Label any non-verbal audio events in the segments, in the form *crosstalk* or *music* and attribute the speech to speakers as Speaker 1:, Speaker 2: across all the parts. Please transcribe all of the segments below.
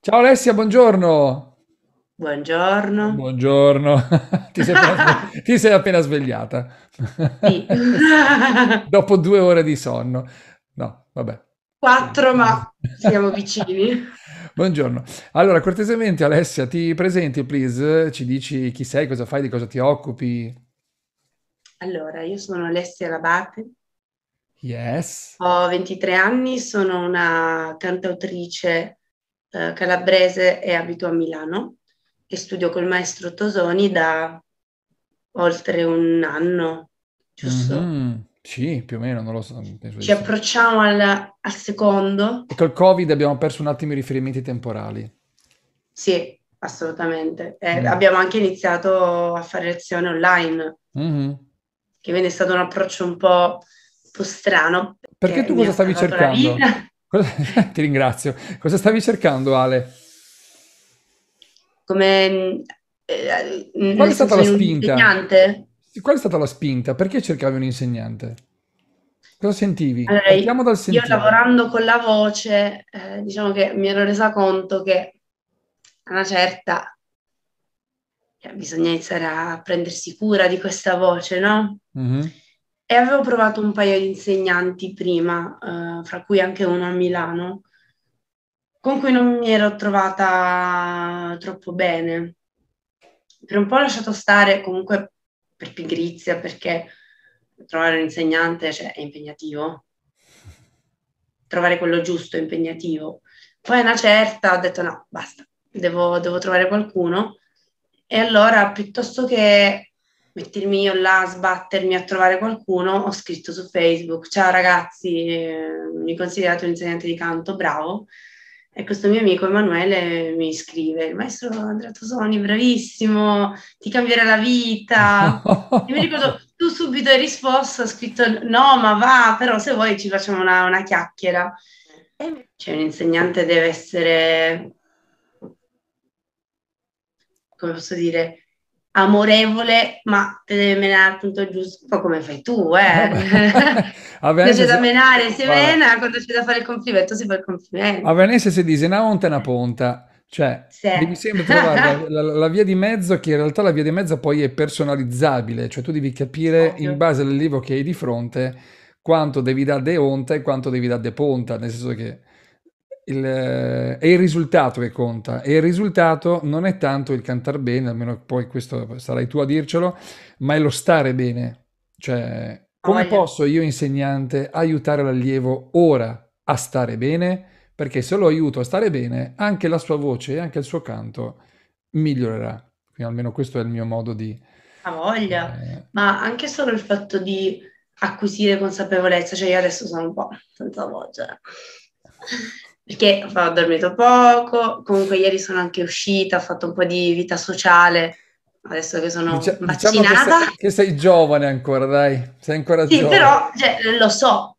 Speaker 1: Ciao Alessia, buongiorno.
Speaker 2: Buongiorno.
Speaker 1: Buongiorno. *laughs* ti, sei appena, *laughs* ti sei appena svegliata. Sì. *laughs* Dopo due ore di sonno. No, vabbè.
Speaker 2: Quattro, ma siamo vicini.
Speaker 1: Buongiorno. Allora, cortesemente Alessia, ti presenti, please? Ci dici chi sei, cosa fai, di cosa ti occupi?
Speaker 2: Allora, io sono Alessia Labate.
Speaker 1: Yes.
Speaker 2: Ho 23 anni, sono una cantautrice eh, calabrese e abito a Milano e studio col maestro Tosoni da oltre un anno, giusto?
Speaker 1: Mm-hmm. Sì, più o meno, non lo so. Ci sì.
Speaker 2: approcciamo al, al, secondo.
Speaker 1: E col Covid abbiamo perso un attimo i riferimenti temporali.
Speaker 2: Sì, assolutamente. Eh, mm. Abbiamo anche iniziato a fare lezione online, mm-hmm. che quindi è stato un approccio un po', un po strano.
Speaker 1: Perché tu cosa stavi cercando? Cosa... *laughs* Ti ringrazio. Cosa stavi cercando, Ale?
Speaker 2: Come... Eh, Qual è stata la spinta?
Speaker 1: Qual è stata la spinta? Perché cercavi un insegnante? Cosa sentivi? Allora, io, io lavorando
Speaker 2: con la voce, eh, diciamo che mi ero resa conto che una certa cioè, bisogna iniziare a prendersi cura di questa voce, no? Mm-hmm. E avevo provato un paio di insegnanti prima, eh, fra cui anche uno a Milano, con cui non mi ero trovata troppo bene. Per un po' ho lasciato stare, comunque per pigrizia, perché trovare un insegnante cioè, è impegnativo. Trovare quello giusto è impegnativo. Poi una certa ho detto no, basta, devo, devo trovare qualcuno. E allora piuttosto che mettermi io là, sbattermi a trovare qualcuno, ho scritto su Facebook, ciao ragazzi, eh, mi considerate un insegnante di canto, bravo. E questo mio amico Emanuele mi scrive, maestro Andrea Tosoni, bravissimo, ti cambierà la vita. e mi ricordo, tu subito hai risposto, hai scritto no, ma va, però se vuoi ci facciamo una, una chiacchiera. Cioè un insegnante deve essere, come posso dire, amorevole, ma te deve menare al giusto, un po' come fai tu, eh. Vabbè.
Speaker 1: *laughs* *laughs* A Venezia, c'è da menare,
Speaker 2: si vabbè. mena, quando c'è da fare il complimento si fa il complimento. A
Speaker 1: Venezia si dice una onta e una ponta. Cioè, sì. devi sempre trovare *laughs* la, la, la, via di mezzo, che in realtà la via di mezzo poi è personalizzabile, cioè tu devi capire Ovvio. in base al libro che hai di fronte quanto devi dare de onta e quanto devi dare de ponta, nel senso che il, eh, è il risultato che conta e il risultato non è tanto il cantare bene, almeno poi questo sarai tu a dircelo, ma è lo stare bene. Cioè, come posso io insegnante aiutare l'allievo ora a stare bene? Perché se lo aiuto a stare bene, anche la sua voce e anche il suo canto migliorerà. Quindi almeno questo è il mio modo di...
Speaker 2: Ha voglia, eh... ma anche solo il fatto di acquisire consapevolezza, cioè io adesso sono un po' senza voce perché ho dormito poco, comunque ieri sono anche uscita, ho fatto un po' di vita sociale, adesso che sono Dici- vaccinata. Diciamo che, sei,
Speaker 1: che, sei, giovane ancora, dai, sei ancora sì, giovane. Sì, però
Speaker 2: cioè, lo so,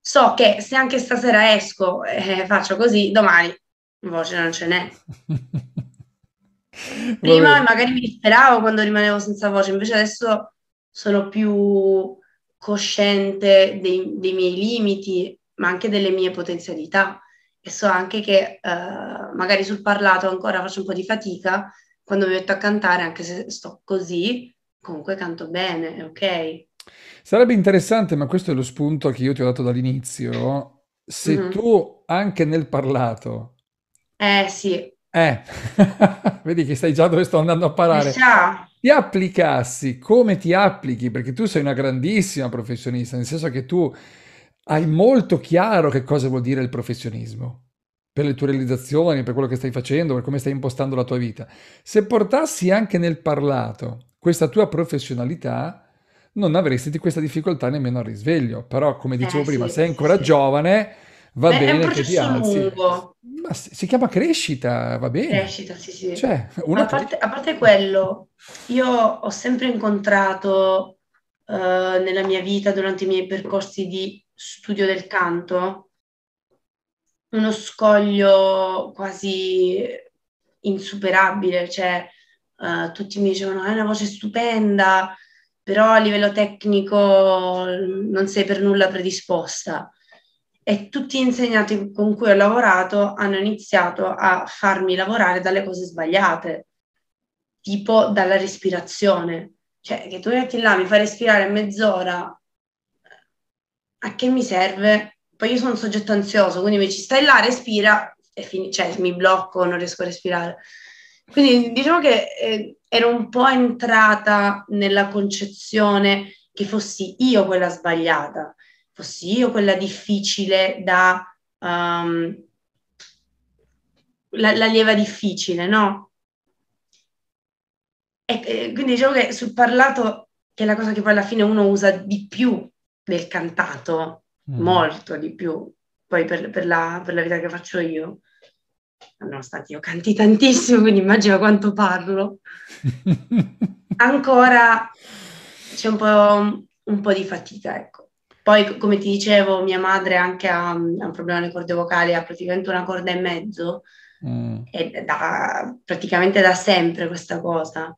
Speaker 2: so che se anche stasera esco e eh, faccio così, domani voce non ce n'è. *laughs* Prima magari mi disperavo quando rimanevo senza voce, invece adesso sono più cosciente dei, dei miei limiti ma anche delle mie potenzialità e so anche che eh, magari sul parlato ancora faccio un po' di fatica, quando mi metto a cantare, anche se sto così, comunque canto bene, ok.
Speaker 1: Sarebbe interessante, ma questo è lo spunto che io ti ho dato dall'inizio, se mm-hmm. tu anche nel parlato...
Speaker 2: Eh sì.
Speaker 1: Eh, *laughs* vedi che sai già dove sto andando a parare. Ciao ti applicassi come ti applichi, perché tu sei una grandissima professionista, nel senso che tu hai molto chiaro che cosa vuol dire il professionismo per le tue realizzazioni, per quello che stai facendo, per come stai impostando la tua vita. Se portassi anche nel parlato questa tua professionalità, non avresti di questa difficoltà nemmeno al risveglio. Però, come dicevo eh, prima, sì, sei ancora sì. giovane, va Beh, bene che ti alzi. Lungo. Ma si, chiama crescita, va bene.
Speaker 2: Crescita, sì, sì. Cioè,
Speaker 1: a, parte,
Speaker 2: a, parte, quello, io ho sempre incontrato eh, nella mia vita, durante i miei percorsi di studio del canto, uno scoglio quasi insuperabile, cioè uh, tutti mi dicevano hai una voce stupenda, però a livello tecnico mm, non sei per nulla predisposta. E tutti gli insegnanti con cui ho lavorato hanno iniziato a farmi lavorare dalle cose sbagliate, tipo dalla respirazione. Cioè, che tu metti là, mi fai respirare mezz'ora a che mi serve? Poi io sono un soggetto ansioso, quindi mi ci stai là, respira e fin- cioè, mi blocco, non riesco a respirare. Quindi diciamo che eh, ero un po' entrata nella concezione che fossi io quella sbagliata, fossi io quella difficile da... Um, la, la lieva difficile, no? E, e, quindi diciamo che sul parlato, che è la cosa che poi alla fine uno usa di più nel cantato, mm. molto di più. Poi per, per, la, per la vita che faccio io, nonostante io canti tantissimo, quindi immagino quanto parlo, *laughs* ancora c'è un po', un po', di fatica, ecco. Poi, come ti dicevo, mia madre anche ha, ha un problema alle corde vocali, ha praticamente una corda e mezzo, mm. e da, praticamente da sempre questa cosa.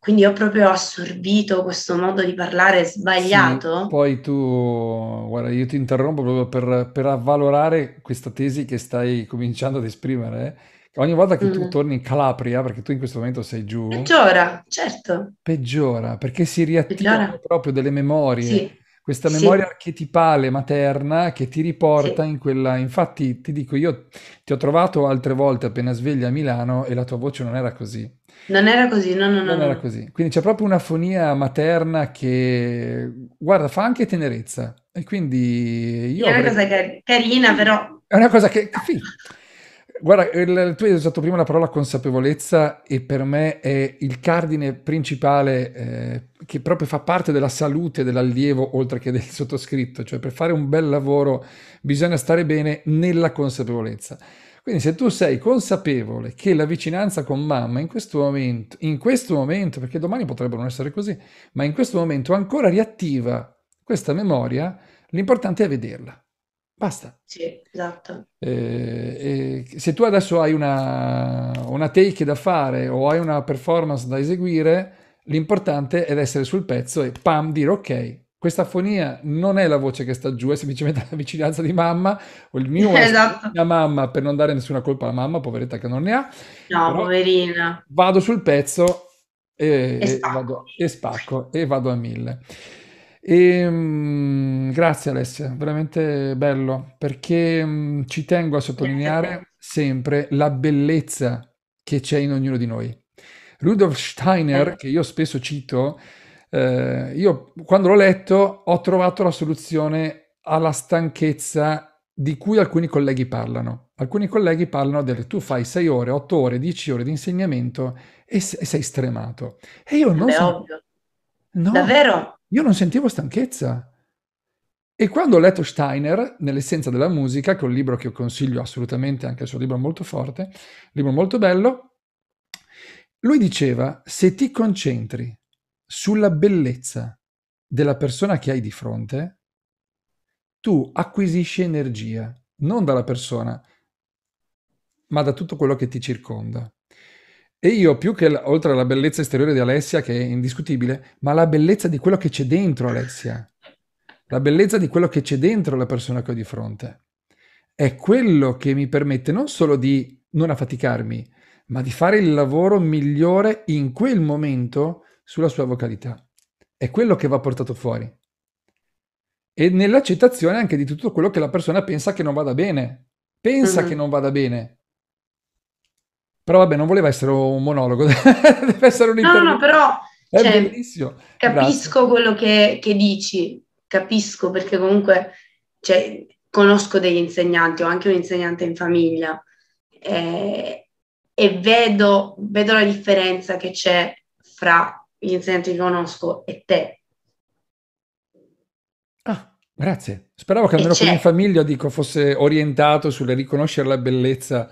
Speaker 2: Quindi ho proprio assorbito questo modo di parlare sbagliato. Sì,
Speaker 1: poi tu, guarda, io ti interrompo proprio per, per, avvalorare questa tesi che stai cominciando ad esprimere. Eh. Ogni volta che mm. tu torni in Calabria, perché tu in questo momento sei giù... Peggiora,
Speaker 2: certo.
Speaker 1: Peggiora, perché si riattivano proprio delle memorie. Sì. Questa memoria sì. archetipale materna che ti riporta in quella... Infatti ti dico, io ti ho trovato altre volte appena sveglia a Milano e la tua voce non era così
Speaker 2: non era così, no, no, no. Non era così.
Speaker 1: Quindi c'è proprio una fonia materna che, guarda, fa anche tenerezza. E quindi io... È avrei... cosa
Speaker 2: car- carina, però...
Speaker 1: È una cosa che... Sì. Guarda, il, tu hai usato prima la parola consapevolezza e per me è il cardine principale eh, che proprio fa parte della salute dell'allievo oltre che del sottoscritto, cioè per fare un bel lavoro bisogna stare bene nella consapevolezza. Quindi se tu sei consapevole che la vicinanza con mamma in questo momento, in questo momento, perché domani potrebbero non essere così, ma in questo momento ancora riattiva questa memoria, l'importante è vederla. Basta.
Speaker 2: Sì, esatto.
Speaker 1: Eh, eh, se tu adesso hai una, una take da fare o hai una performance da eseguire, l'importante è essere sul pezzo e pam, dire ok, questa fonia non è la voce che sta giù, è semplicemente la vicinanza di mamma o il mio esatto. la mamma per non dare nessuna colpa alla mamma, poveretta che non ne ha. No, Però poverina. Vado sul pezzo e, e, spacco. Vado, e spacco e vado a mille. E, ehm, mh, grazie Alessia, veramente bello, perché mh, mm, ci tengo a sottolineare sempre la bellezza che c'è in ognuno di noi. Rudolf Steiner, eh. che io spesso cito, eh, io quando l'ho letto ho trovato la soluzione alla stanchezza di cui alcuni colleghi parlano. Alcuni colleghi parlano del tu fai 6 ore, 8 ore, 10 ore di insegnamento e, e sei stremato. E io non... Beh, san-
Speaker 2: ovvio. No, Davvero?
Speaker 1: Io non sentivo stanchezza. E quando ho letto Steiner, nell'essenza della musica, che è un libro che consiglio assolutamente, anche il suo libro molto forte, libro molto bello, lui diceva, se ti concentri sulla bellezza della persona che hai di fronte, tu acquisisci energia, non dalla persona, ma da tutto quello che ti circonda. E io più che oltre alla bellezza esteriore di Alessia, che è indiscutibile, ma la bellezza di quello che c'è dentro Alessia, la bellezza di quello che c'è dentro la persona che ho di fronte, è quello che mi permette non solo di non affaticarmi, ma di fare il lavoro migliore in quel momento sulla sua vocalità. È quello che va portato fuori. E nell'accettazione anche di tutto quello che la persona pensa che non vada bene. Pensa mm-hmm. che non vada bene. Però vabbè, non voleva essere un monologo, *laughs* deve essere un intervento. No, no,
Speaker 2: però è cioè,
Speaker 1: bellissimo. Capisco
Speaker 2: Grazie. quello che, che, dici, capisco perché comunque cioè, conosco degli insegnanti, ho anche un insegnante in famiglia eh, e vedo, vedo la differenza che c'è fra gli insegnanti conosco e te.
Speaker 1: Ah, grazie. Speravo che almeno con in famiglia dico, fosse orientato sul riconoscere la bellezza.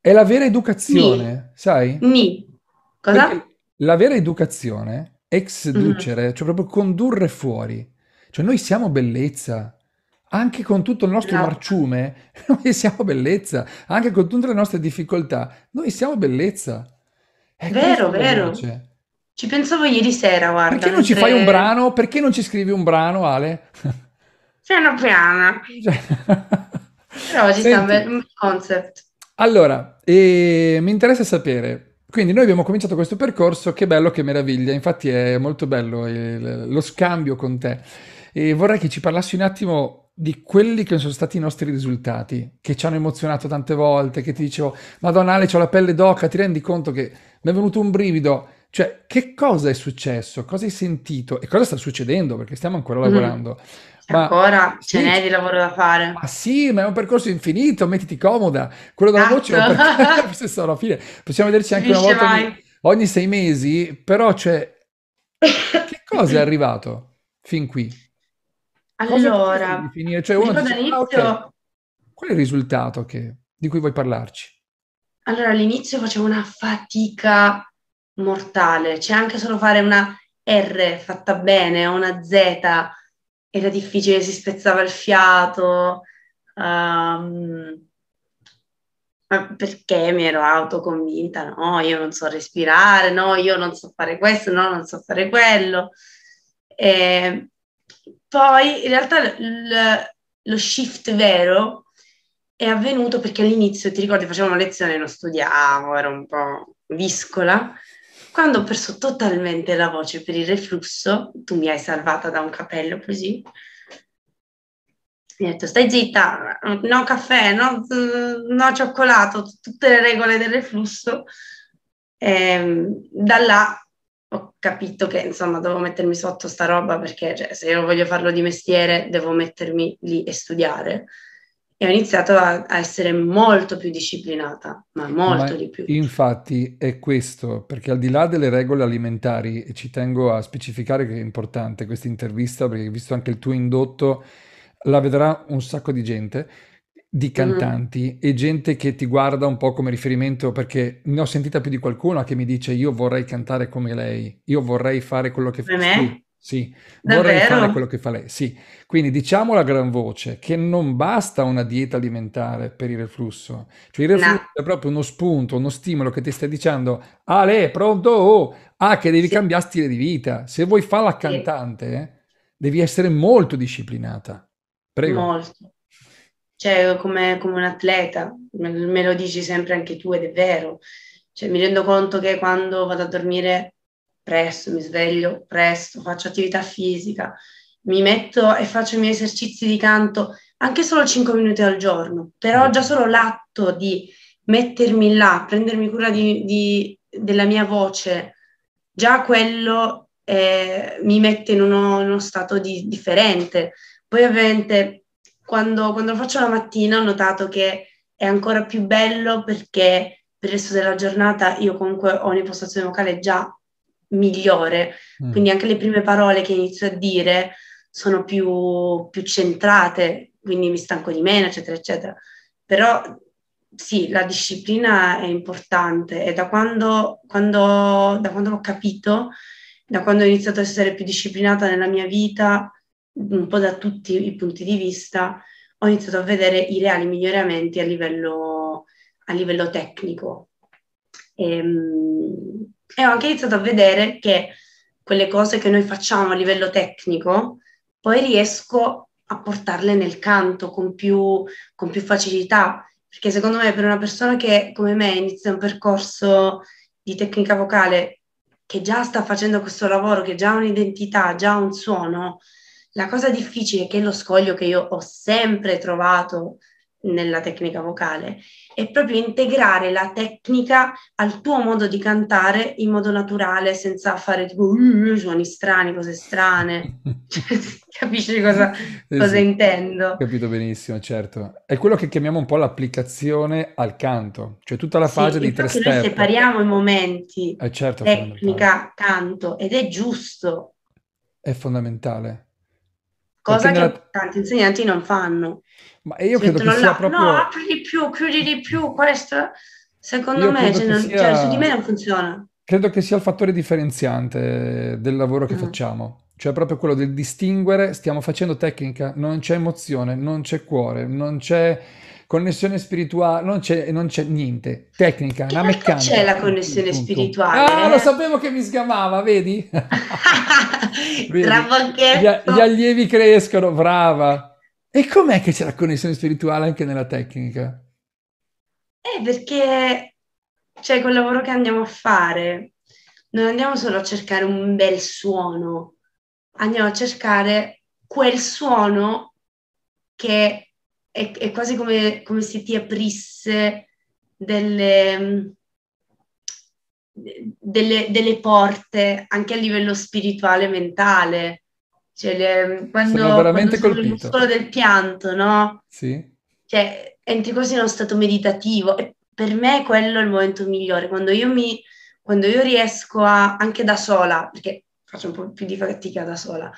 Speaker 1: È la vera educazione, Ni. sai? Ni. Cosa? Perché la vera educazione, exducere, mhm. mm. cioè proprio condurre fuori. Cioè noi siamo bellezza, anche con tutto il nostro no. marciume, *laughs* noi siamo bellezza, anche con tutte le nostre difficoltà, noi siamo bellezza. È vero, vero. Invece.
Speaker 2: Ci pensavo ieri sera, guarda. Perché non mentre... ci fai un brano?
Speaker 1: Perché non ci scrivi un brano, Ale?
Speaker 2: Piano *laughs* piano. Cioè *laughs* Però ci sta un bel concept.
Speaker 1: Allora, eh, mi interessa sapere, quindi noi abbiamo cominciato questo percorso, che bello, che meraviglia, infatti è molto bello il, lo scambio con te. E vorrei che ci parlassi un attimo di quelli che sono stati i nostri risultati, che ci hanno emozionato tante volte, che ti dicevo, Madonna Ale, ho la pelle d'oca, ti rendi conto che mi è venuto un brivido, cioè, che cosa è successo? Cosa hai sentito? E cosa sta succedendo? Perché stiamo ancora mm. lavorando. Mm. Ma, ancora sì, ce n'è di lavoro da fare. Ma sì, ma è un percorso infinito, mettiti comoda. Quello della voce è un esatto. percorso, sono alla *laughs* fine. Possiamo vederci anche una volta ogni, ogni, sei mesi, però cioè, che cosa è *laughs* arrivato fin qui? Allora, definire? Cioè, uno dice, ah, okay. qual è il risultato che, di cui vuoi parlarci?
Speaker 2: Allora, all'inizio facevo una fatica mortale, c'è anche solo fare una R fatta bene o una Z era difficile, si spezzava il fiato, um, ma perché mi ero autoconvinta, no, io non so respirare, no, io non so fare questo, no, non so fare quello. E ehm, poi in realtà l- lo shift vero è avvenuto perché all'inizio, ti ricordi, facevo una lezione, non studiavo, ero un po' viscola quando ho perso totalmente la voce per il reflusso, tu mi hai salvata da un capello così, mi ha detto stai zitta, no caffè, no, no cioccolato, tutte le regole del reflusso. E, ehm, da là ho capito che insomma devo mettermi sotto sta roba perché cioè, se io voglio farlo di mestiere devo mettermi lì e studiare e ho iniziato a, a, essere molto più disciplinata, ma molto ma di più.
Speaker 1: Infatti è questo, perché al di là delle regole alimentari, e ci tengo a specificare che è importante questa intervista, perché visto anche il tuo indotto, la vedrà un sacco di gente, di mm-hmm. cantanti mm e gente che ti guarda un po' come riferimento, perché ne ho sentita più di qualcuno che mi dice io vorrei cantare come lei, io vorrei fare quello che fai sì, vorrei fare quello che fa lei, sì. Quindi diciamo a gran voce che non basta una dieta alimentare per il reflusso. Cioè il reflusso no. è proprio uno spunto, uno stimolo che ti stai dicendo Ale, pronto? Oh, ah, che devi sì. cambiare stile di vita. Se vuoi fare la cantante, eh, devi essere molto disciplinata. Prego. Molto.
Speaker 2: Cioè, come, come un atleta, me lo dici sempre anche tu ed è vero. Cioè, mi rendo conto che quando vado a dormire presto, mi sveglio presto, faccio attività fisica, mi metto e faccio i miei esercizi di canto anche solo 5 minuti al giorno, però mm. già solo l'atto di mettermi là, prendermi cura di, di, della mia voce, già quello eh, mi mette in uno, uno stato di, differente. Poi ovviamente quando, quando, lo faccio la mattina ho notato che è ancora più bello perché per il resto della giornata io comunque ho un'impostazione vocale già migliore. Mm. Quindi anche le prime parole che inizio a dire sono più, più centrate, quindi mi stanco di meno, eccetera, eccetera. Però sì, la disciplina è importante e da quando, quando, da quando, l'ho capito, da quando ho iniziato a essere più disciplinata nella mia vita, un po' da tutti i punti di vista, ho iniziato a vedere i reali miglioramenti a livello, a livello tecnico. E, ehm, e ho anche iniziato a vedere che quelle cose che noi facciamo a livello tecnico, poi riesco a portarle nel canto con più, con più facilità, perché secondo me per una persona che come me inizia un percorso di tecnica vocale, che già sta facendo questo lavoro, che già ha un'identità, già ha un suono, la cosa difficile che è lo scoglio che io ho sempre trovato nella tecnica vocale, è proprio integrare la tecnica al tuo modo di cantare in modo naturale, senza fare tipo uh, uh, uh, suoni strani, cose strane. *laughs* *laughs* Capisci cosa, eh, cosa intendo?
Speaker 1: Capito benissimo, certo. È quello che chiamiamo un po' l'applicazione al canto, cioè tutta la fase sì, di tre step. Noi separiamo
Speaker 2: i momenti, eh, certo, tecnica, canto, ed è giusto.
Speaker 1: È fondamentale cosa che la...
Speaker 2: tanti insegnanti non fanno. Ma io cioè, credo che sia proprio... No, apri di più, chiudi di più, questo secondo io me cioè, non... Cioè, sia... cioè, su di me non funziona.
Speaker 1: Credo che sia il fattore differenziante del lavoro che mm. facciamo, cioè proprio quello del distinguere, stiamo facendo tecnica, non c'è emozione, non c'è cuore, non c'è connessione spirituale, non c'è, non c'è niente, tecnica, che una meccanica. c'è la connessione
Speaker 2: punto. spirituale? Ah, lo eh? sapevo che mi
Speaker 1: sgamava, vedi? *laughs* vedi? Gli, gli allievi crescono, brava. E com'è che c'è la connessione spirituale anche nella tecnica?
Speaker 2: Eh, perché cioè col lavoro che andiamo a fare non andiamo solo a cercare un bel suono, andiamo a cercare quel suono che è, è quasi come, come, se ti aprisse delle, delle, delle, porte anche a livello spirituale e mentale. Cioè, le, quando, sono veramente quando colpito. il muscolo del pianto, no? Sì. Cioè, entri quasi in uno stato meditativo e per me quello è il momento migliore, quando io, mi, quando io riesco a, anche da sola, perché faccio un po' più di fatica da sola,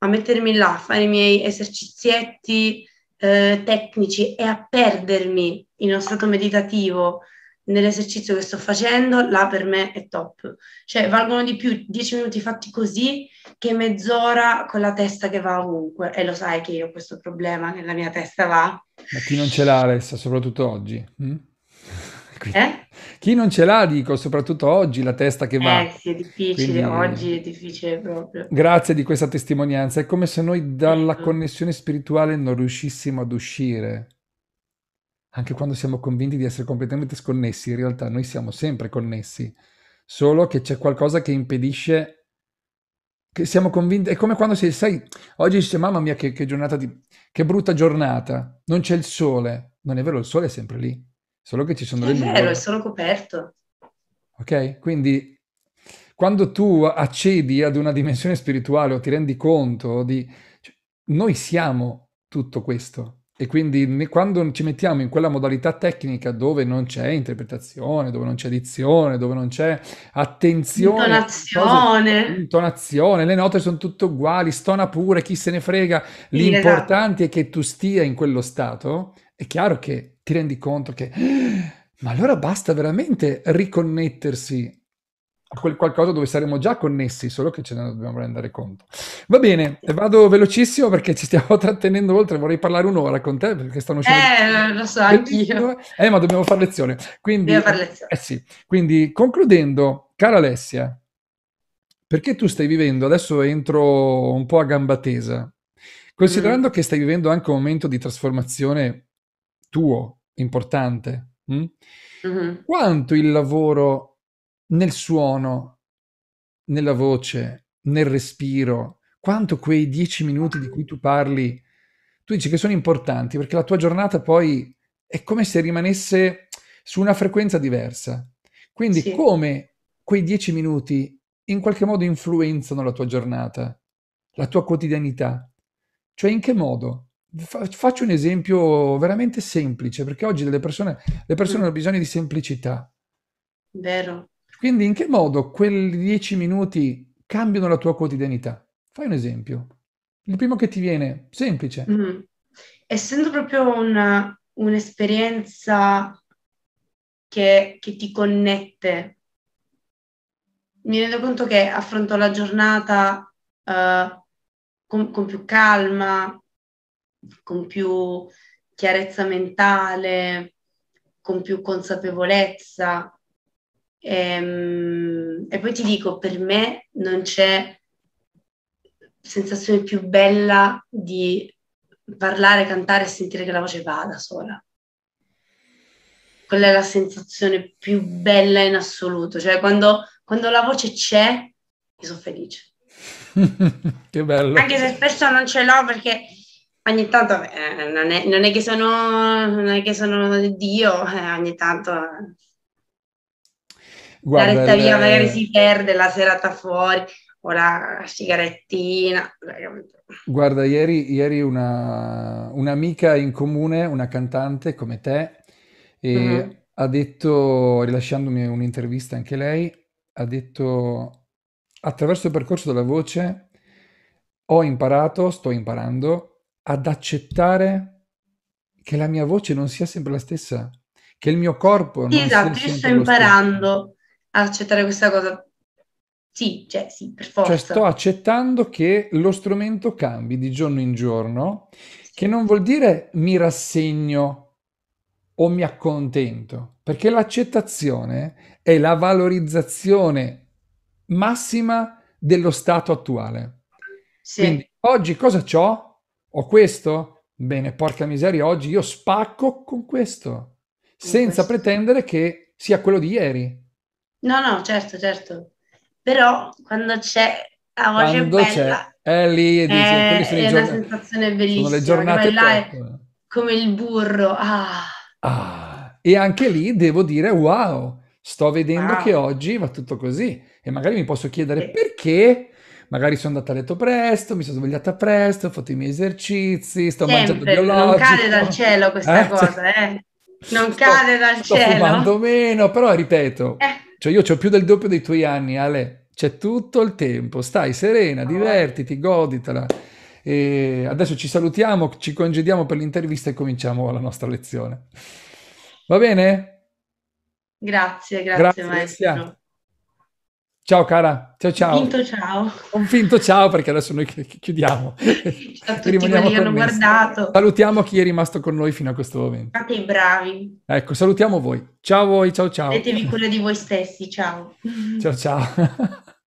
Speaker 2: a mettermi là, a fare i miei esercizietti, eh, tecnici e a perdermi in uno stato meditativo nell'esercizio che sto facendo, là per me è top. Cioè, valgono di più dieci minuti fatti così che mezz'ora con la testa che va ovunque. E lo sai che io ho questo problema, che la mia testa va. Ma
Speaker 1: chi non ce l'ha Alessa, soprattutto oggi? Hm? Quindi, Eh? Chi non ce l'ha, dico, soprattutto oggi, la testa che va. Eh sì,
Speaker 2: è difficile, Quindi, oggi è difficile proprio.
Speaker 1: grazie di questa testimonianza. È come se noi dalla connessione spirituale non riuscissimo ad uscire. Anche quando siamo convinti di essere completamente sconnessi, in realtà noi siamo sempre connessi, solo che c'è qualcosa che impedisce che siamo convinti. È come quando sei, sai, oggi dice, mamma mia, che, che giornata di... che brutta giornata, non c'è il sole. Non è vero, il sole è sempre lì. Solo che ci sono delle nuvole. È vero, è
Speaker 2: solo coperto.
Speaker 1: Ok? Quindi quando tu accedi ad una dimensione spirituale o ti rendi conto di... Cioè, noi siamo tutto questo. E quindi quando ci mettiamo in quella modalità tecnica dove non c'è interpretazione, dove non c'è dizione, dove non c'è attenzione, intonazione, cose, intonazione le note sono tutte uguali, stona pure, chi se ne frega, esatto. l'importante è che tu stia in quello stato, è chiaro che ti rendi conto che, ah, ma allora basta veramente riconnettersi a quel qualcosa dove saremo già connessi, solo che ce ne dobbiamo rendere conto. Va bene, vado velocissimo perché ci stiamo *laughs* trattenendo oltre, vorrei parlare un'ora con te perché stanno uscendo...
Speaker 2: Eh, lo so, anch'io.
Speaker 1: Eh, ma dobbiamo fare lezione. Quindi, Devo fare lezione. Eh sì, quindi concludendo, cara Alessia, perché tu stai vivendo, adesso entro un po' a gamba tesa, considerando mm. che stai vivendo anche un momento di trasformazione tuo, importante. Mm? Mm-hmm. Quanto il lavoro nel suono, nella voce, nel respiro, quanto quei dieci minuti di cui tu parli, tu dici che sono importanti perché la tua giornata poi è come se rimanesse su una frequenza diversa. Quindi sì. come quei dieci minuti in qualche modo influenzano la tua giornata, la tua quotidianità. Cioè in che modo? faccio un esempio veramente semplice, perché oggi delle persone, le persone mm. hanno bisogno di semplicità. Vero. Quindi in che modo quei dieci minuti cambiano la tua quotidianità? Fai un esempio. Il primo che ti viene, semplice.
Speaker 2: Mm. Essendo proprio una, un'esperienza che, che ti connette, mi rendo conto che affronto la giornata uh, con, con più calma, con più chiarezza mentale, con più consapevolezza. E, ehm, e poi ti dico, per me non c'è sensazione più bella di parlare, cantare e sentire che la voce va da sola. Quella è la sensazione più bella in assoluto, cioè quando, quando la voce c'è, io sono felice.
Speaker 1: *laughs* che bello. Anche
Speaker 2: se spesso non ce l'ho perché ogni tanto eh, non, è, non, è sono, non, è, che sono, Dio, eh, ogni tanto eh. Guarda, la retta via eh, magari si perde la serata fuori o la sigarettina.
Speaker 1: Guarda, ieri, ieri una, un'amica in comune, una cantante come te, mm-hmm. ha detto, rilasciandomi un'intervista anche lei, ha detto attraverso il percorso della voce ho imparato, sto imparando ad accettare che la mia voce non sia sempre la stessa, che il mio corpo non sì, esatto, sia sempre io sto imparando
Speaker 2: a accettare questa cosa. Sì, cioè sì, per cioè, forza. Cioè sto
Speaker 1: accettando che lo strumento cambi di giorno in giorno, che non vuol dire mi rassegno o mi accontento, perché l'accettazione è la valorizzazione massima dello stato attuale. Sì. Quindi oggi cosa ho? Ho questo? Bene, porca miseria, oggi io spacco con questo, senza questo. pretendere che sia quello di ieri.
Speaker 2: No, no, certo, certo. Però quando c'è la voce quando bella, c'è,
Speaker 1: è lì, dice, è, sono è giorn-
Speaker 2: sensazione bellissima. Sono le giornate è eh. come il burro. Ah.
Speaker 1: Ah. E anche lì devo dire, wow, sto vedendo wow. che oggi va tutto così. E magari mi posso chiedere sì. perché magari sono andata a letto presto, mi sono svegliata presto, ho fatto i miei esercizi, sto Sempre, mangiando biologico. Non cade dal
Speaker 2: cielo questa eh? cosa, eh? Non sto, cade dal sto cielo. Sto fumando
Speaker 1: meno, però ripeto, eh. cioè io ho più del doppio dei tuoi anni, Ale. C'è tutto il tempo, stai serena, oh. divertiti, goditela. E adesso ci salutiamo, ci congediamo per l'intervista e cominciamo la nostra lezione. Va bene?
Speaker 2: Grazie, grazie, grazie maestro. Sia.
Speaker 1: Ciao cara, ciao ciao. Finto ciao. Un finto ciao perché adesso noi chiudiamo. Ciao a tutti *laughs* Rimaniamo quelli guardato. Salutiamo chi è rimasto con noi fino a questo momento.
Speaker 2: Fate i bravi.
Speaker 1: Ecco, salutiamo voi. Ciao a voi, ciao ciao. Prendetevi cura
Speaker 2: di voi stessi, ciao. Ciao
Speaker 1: ciao. *laughs*